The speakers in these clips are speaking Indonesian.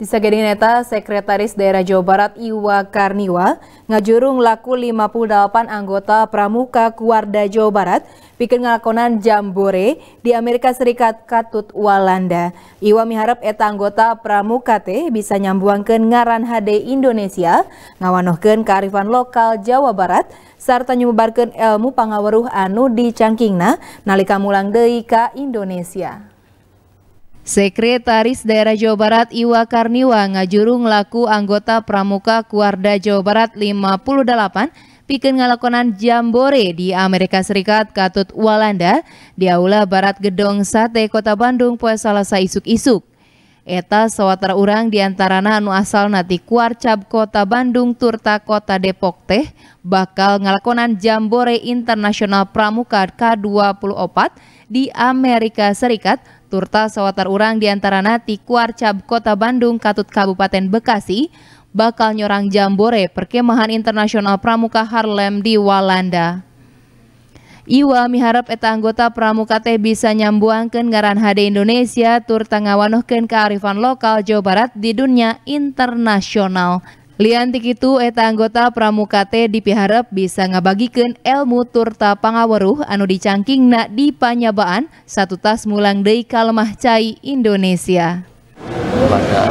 Di Sagadineta, Sekretaris Daerah Jawa Barat Iwa Karniwa ngajurung laku 58 anggota Pramuka Kuarda Jawa Barat bikin ngelakonan jambore di Amerika Serikat Katut Walanda. Iwa miharap eta anggota Pramuka teh bisa nyambuangkeun ngaran HD Indonesia, ngawanohkan kearifan lokal Jawa Barat serta nyumbarkan ilmu pangaweruh anu di Cangkingna, nalika mulang deika Indonesia. Sekretaris Daerah Jawa Barat Iwa Karniwa ngajuru ngelaku anggota Pramuka Kuarda Jawa Barat 58 pikeun ngalakonan jambore di Amerika Serikat katut Walanda di Aula Barat Gedong Sate Kota Bandung poe Salasa isuk-isuk. Eta sawwatara urang diantarana anu asal nati kuarcab kota Bandung Turta Kota Depok teh bakal ngalakonan Jambore Internasional Pramuka K24 di Amerika Serikat Turta sawwatar urang diantarana ti kuarcab kota Bandung Katut Kabupaten Bekasi bakal nyorang Jambore Perkemahan Internasional Pramuka Harlem di Walanda. Iwa miharap eta anggota pramuka teh bisa nyambungkan ngaran HD Indonesia tur tangawanohkeun kearifan lokal Jawa Barat di dunia internasional. Liantik itu eta anggota pramuka teh dipiharap bisa ngabagikan ilmu turta pangaweruh anu dicangkingna di panyabaan satu tas mulang dari kalemah cai Indonesia. Pada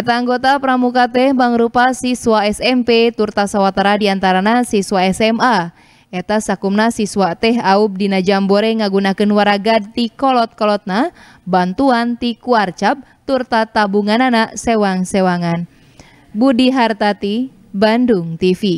Eta anggota pramuka teh mangrupa siswa SMP sawatara diantarana siswa SMA. Eta sakumna siswa teh aub dina jambore ngagunakan waraga ti kolot-kolotna, bantuan ti kuarcap, turta tabungan anak sewang-sewangan. Budi Hartati, Bandung TV.